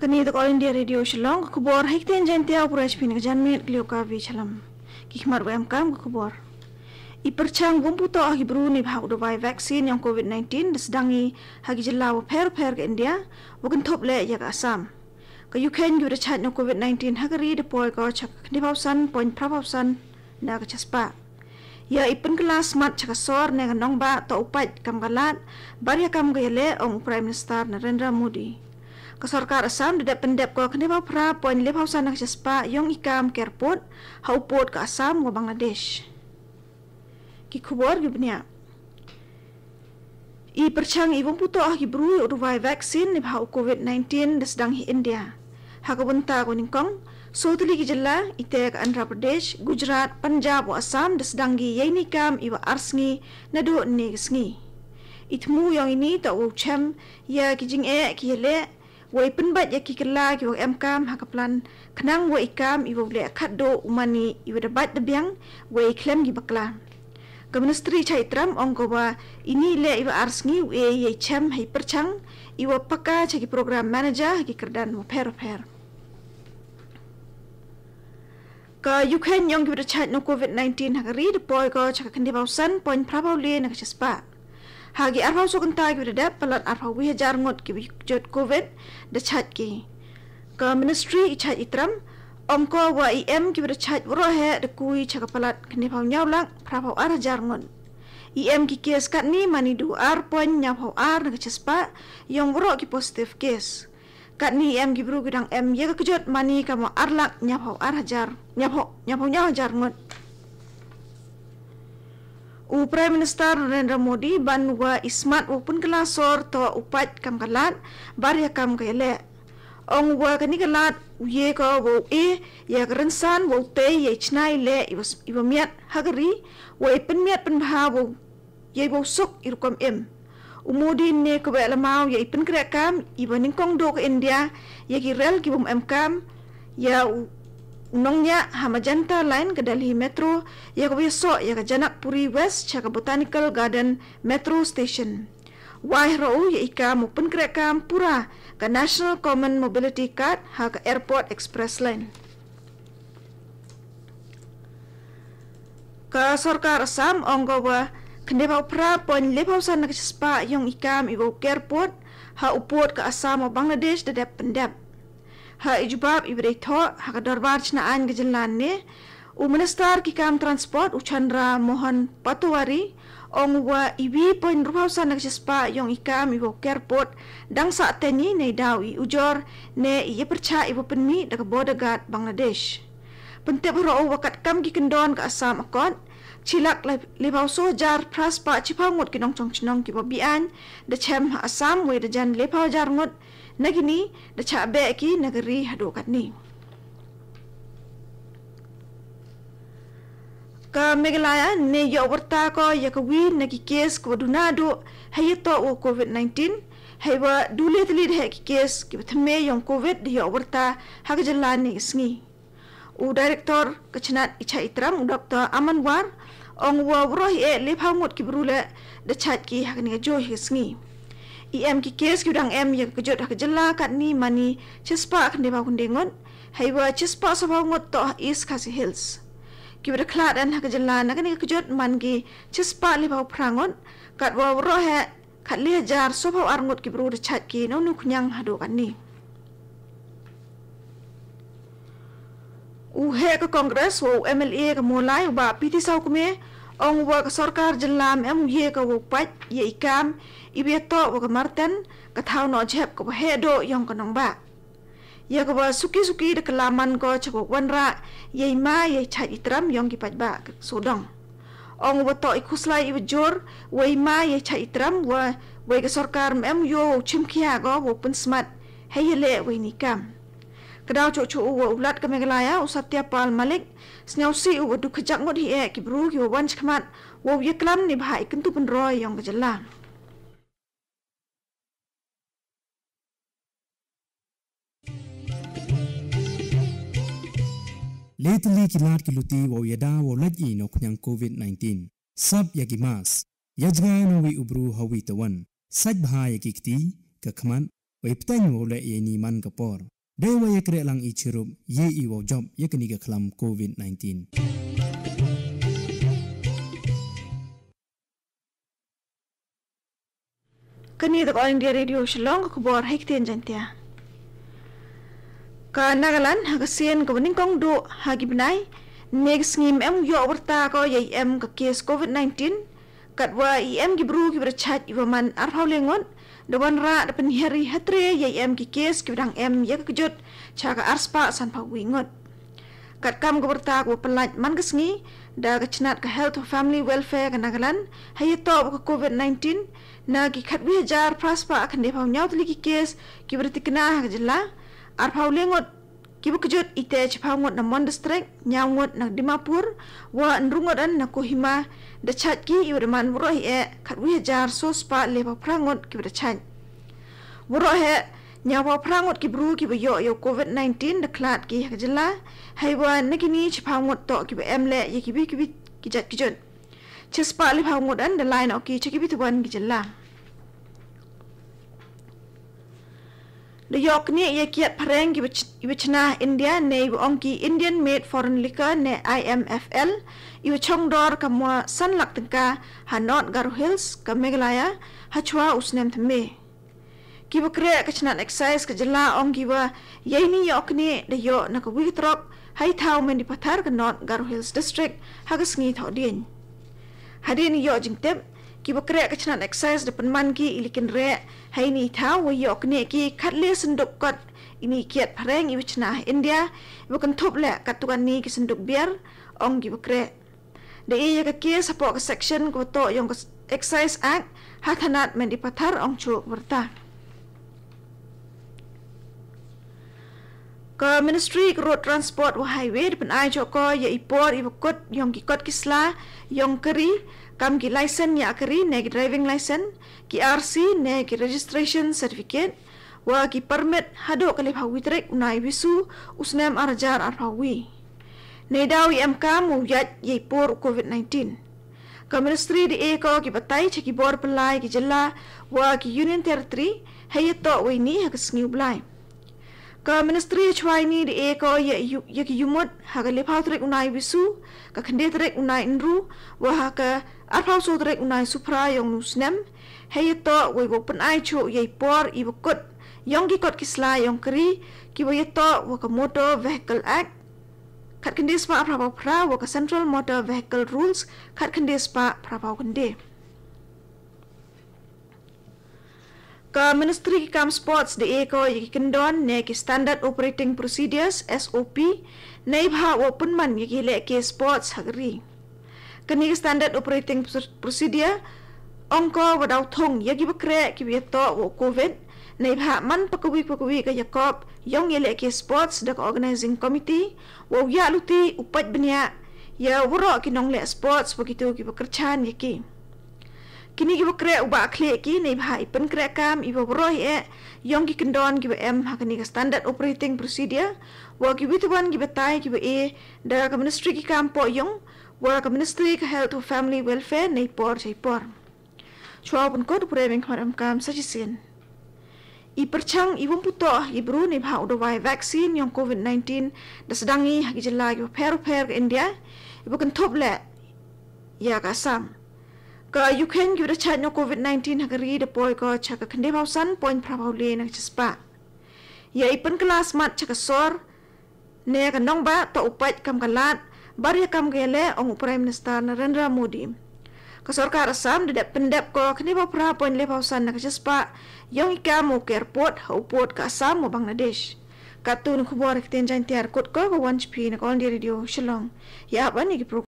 कनी तो कॉल इंडिया रेडियो शिलांग खुबार है कि तेरे जनते आप रेस पीने के जन्म एक लियो का भी चलम कि हमार वो एमकाम खुबार इ परचांग वो पुतो आगे ब्रू ने भाव दवाई वैक्सीन यंग कोविड 19 द सदांगी हाँ कि जल्ला वो फेर फेर के इंडिया वो कन थोप ले या का असम के यूकेन यू रचात यंग कोविड 19 हाँ करी द पॉय का चक कनी भाव सन पॉइंट प्राप्त भाव सन ना के चस्पा Ya ipun kelas mat cak sor neng nong ba to upat kam galat bari kam gele ong prime minister Narendra Modi. กสกัดสามเด็ดเป็นเด็บก็คือว่าพระป่วยเล็บเฮาซานักเชสปะยองอีกามเกลปดเฮาปวดกับสามกับบังลาเดชกิคบอร์กิบเนี่ยอีประชังอีวงพุทโธอากิบรุยอุดวัยวัคซีนในภาวะโควิด -19 ดัสดังฮีอินเดียหากบุญตาคนิคงสุดลิกิจลาอิตาลีอันดราประเทศกุจราตปัญจาบวอาสามดัสดังกียายนิคามอีวะอาร์สงีนาดูเนกสงีอิทมูยองอินีต่อวูเชมยากิจิงเอกิเล่วยปนบัดยากิกลากิวเอ็มกามฮักพลันขนังวยกามอีวบเลขัดโดอุมานีอีวดบัดดบียงวยเคลมกิบักลาก็มนุษย์ตรีชายตรัมองกว่าอินีเลอีวอาร์สงีเวยเยชมให้ประชังอีวปักกาชากิโปรแกรมแมเนจเจอร์กิกระดานมูเพร์เพร์ก็ยุคเห็นยองกิบดชัดนกโควิด19หักรีดปอยก็ชักกันที่เบาสันปอยพระเบาเลียนักชสปา ሀጊ አርፋው ሶቅን ታዋጊ ብደደ በላን አርፋው ይሄ ጃር ሞት ግቢ ጀት ኮቪድ ደቻት ጊ ከሚኒስትሪ ይቻት ይትረም ኦምኮ ዋኢኤም ግቢ ደቻት ብሮ ሄ ድኩይ ቸከፈላት ክኔፋው ኛውላን ፕራፋው አረ ጃር ሞት ኢኤም ጊ ኬስ ካኒ ማኒዱ አር ፖን ኛፋው አር ነገቸስፓ ዮም ብሮ ጊ ፖስቲቭ ኬስ ካኒ ኢኤም ግብሩ ግዳን ኤም የገክጆት ማኒ ከሞ አርላቅ ኛፋው አር ጃር ኛፋው ኛፋው ኛው ጃር ሞት U Prime Minister Narendra Modi ban wa ismat wapun kelasor to upat kam kalat bar ya kam kele. Ong wa kani kalat uye ka wo e ya kerensan wo te ya chnai le ibas ibamiat hagari wo ipen e miat pen bah wo ye wo suk irukam em. U Modi ne ko ba lamau ya ipen kerakam ibaning kong do ke India ya kirel kibum em kam ya Nongnya Hama hamajanta line ke Delhi Metro ya kobe so ya Puri West chaka Botanical Garden Metro Station. Wai rau ya ika mupun kereka pura ke National Common Mobility Card ha ke Airport Express Line. Ke Sorkar Sam onggawa kendepa upra pon lepausan na kecespa yang ikam ibu airport ha upot ke Assam Bangladesh dedap pendap. هاجباب ابريتو حق دربارچ نا ان گجلانني او منستر کی کام ترانسپورت او چندرا موهن پتواري اون وا ای وی پوین روپاو سان نگ چسپا یون ای کام ای وکر پوت دنگ سا تنی نی داوی او جور نی ای پرچا ای و پنمی دک بودگات بنگلادیش پنتیب رو او وقت کم کی کندون کا اسام اکون chilak le le bao so jar pras pa chi phang ngot ki nong chong chinong ki bi an de chem asam we de jan le pao jar ngot nagini de cha be ki nagri hado kat ni ka megalaya ne yo warta ko yakwi nagi kes ko dunado hay to o covid 19 hay wa dule tli de ki kes ki thme yong covid de yo warta hak jan la ni sngi u director kachnat icha itram dr amanwar ong wa roh e le pha mut ki bru le de chat ki ha ni jo hi sngi i em ki kes ki dang em ye ya ke jot ha ke jela kat ni mani chespa ak ne ba kun dengon hai wa chespa so ba ngot to is khas hills ki bru klat an ha ke jela na ni ke jot man gi chespa le ba prangon kat wa roh he kat le jar so ba ar ngot ki bru de chat ki no nu kunyang ha do kan ni u hek kongres wo ml e ka mulai ba piti sau kume ong wo ka sarkar jilam em ye ka wo pat ye ikam ibe to wo ka marten ka thau no jep ko he do yong kanong ba ye ka suki suki de kelaman ko chok wan ra ye ma ye chai itram yong ki pat ba sodong ong wo to ikuslai ibe jor wo ma ye chai itram wo wo ka sarkar em yo chimkia go wo pun smat he ye le we ni kam kedau cok cok uwa ulat ke Meghalaya usah tiap pal malik senyau si uwa du kejak ngot hiya kibru ki uwa wan cekamat uwa uya kelam ni bahai kentu penroy yang kejelah Lately kilat kiluti wau da wau lagi nok yang COVID-19. Sab yagi mas. Yajga nawi ubru hawi tawan. Saj bahaya kikti kekman. Wai ptanyo le ni man kapor. Dewa ye kere lang ichirup ye iwo job ye keniga kelam COVID-19. Kini itu orang dia radio shalong aku bawa hari ketian jantia. Kau nak lan harga sen kau mending kong do hagi benai. Next ngim em yo berta kau ye em ke case COVID-19. Kat wa em gibru gibra chat iwaman arhaulengon. Dewan ra penyeri hatre ya em kikis kudang em ya kejut cara arspa sanpa wingut. Kat kam gubernta aku pelat mangesni da kecenat ke health family welfare ke nagalan ya Top ke covid-19 Nagi ki khat bihajar praspa akan depa nyaut liki kes ki berarti kena jela ar paulengot Kibuk kejut ite cipah ngot na mon destrek, nyaw ngot na dimapur, wa nrungot an na kohima, da cat ki iwa da man wuroh ee, kat wih jar so spa lepa prangot kibu da cat. Wuroh ee, nyawa prangot kibru kibu yok yo COVID-19 da klat ki hak jela, hai wa na kini cepah ngot tok kibu emle ya kibu kibu kijat kejut. Cepah lepa ngot an da lain oki cekibu tuan kijela. លោកយកនេះយកប្រេងយុវជនឥណ្ឌានៃអង្គការ Indian Made Foreign Liquor នៃ IMFL យុឆុងដរកមសនលកតកាហណតការហ៊ីលស៍កមេឡាយាហឆវ៉ាឧស្នេមធមេគីបក្រេកឆ្នាំអេកសាយសកជាឡាអង្គីវយេនីយកនេះដែលយកនៅវិត្រប់ហៃថាវមិនផាតកណតការហ៊ីលស៍ឌីស្ត្រិកហកស្ងីថោឌិនហរិនយកជីងទេប ki bakre ka chna access de panman ki ilikin re hai ni tha wo yok ne ki khat le kat ini kiat phareng iwichna india bukan thup le katukan ni ki sunduk biar ong ki bakre de iya ka ke support section ko to yong ka excise act hatanat mendipathar pathar ong chu bertah ក៏ Ministry គរត Transport វ Highway បានអាយចកកយីពតអ៊ីវកុតយងគីកុតគិស្លាយងគរីកម្មគី license យ៉ាករីណេក driving license គី RC ណេក registration certificate វ៉ាគី permit ហដូកលិផាវិត្រិកណៃវិសុឧស្នាមអរជាអរផាវីណេដៅ IMK មូយ៉ាត់យីពត COVID-19 ក៏ Ministry ឌីអេកោគីបតៃឆគីបរប្លាយគីជិលាវ៉ាគី Union Territory ហេយតោវីនីហកស្ញូប្លាយ ka ministry chwai ni de e ko ye ye ki yumot ha ka lephau trek unai bisu ka khande trek unai inru wa ha ka aphau so trek unai supra yong nu snem he ye to we go pan ai chu ye por i bukut yong ki kot ki sla yong kri ki we ye to wa ka motor vehicle act ខាត់គិនដេស្ប៉ាប្រភោប្រាវក Central Motor Vehicle Rules ខាត់គិនដេស្ប៉ាប្រភោគិនដេ ke Ministry Kam Sports di Eko Yikendon neki Standard Operating Procedures SOP nei bha open man yiki leki sports hagri kini Standard Operating Procedure ongko wadau thong yagi bakre ki beto wo covid nei bha man pakawi pakawi ka yakop yong yele ki sports dak organizing committee wo ya luti upat benya ya wuro ki nong le sports begitu ki pekerjaan yiki กินี่กี่วเกรอบาเคลกี่ในบ้าอีเป็นเกรกามอีบอกรอยเอ๋ยองกี่กันดอนกี่เอ็มหากันนี่ก็สแตนดาร์ดโอเปอเรติงโปรซีเดียว่ากี่วิทวันกี่เบตายกี่เอเดากับมินิสทรีกี่คำพอยองว่ากับมินิสทรีกับเฮลท์ทูแฟมิลี่เวลแฟร์ในปอร์ใช่ปอร์ชัวร์ปนกอดเพื่อเป็นความรำคาญสักชิ้นอีเปอร์ชังอีวุ่นปุ่นต่ออีบรูในบ้าอุดวัยวัคซีนยองโควิด -19 ดัสดังงี้หากิจลาอยู่เพร์เพร์กับอินเดียอีบุกันทบแหละยากาซัมก็ยุคเห็นอยู่ดชาติโควิด -19 ฮังการีเดปอยก็ชักกันได้เผาสันปอยพระเผาเลนักจะสปะยาอีปันกลาสมัดชักกสอร์เนี่ยกันน้องบะต่ออุปัยกรรมกลาดบริยกรรมเกลเลองอุปรายมินสตาร์นรันรามูดีกสอร์การสามเด็ดเป็นเด็บก็คันได้เผาพระปอยเลเผาสันนักจะสปะยองอีกามูเกอร์ปวดหูปวดกสามมูบังนาเดชกัตตูนขบวนรักเตียนจันทร์ที่อาร์คุดก็กวนชพีนักออนเดียร์ดิโอชลองยาบันยี่กิ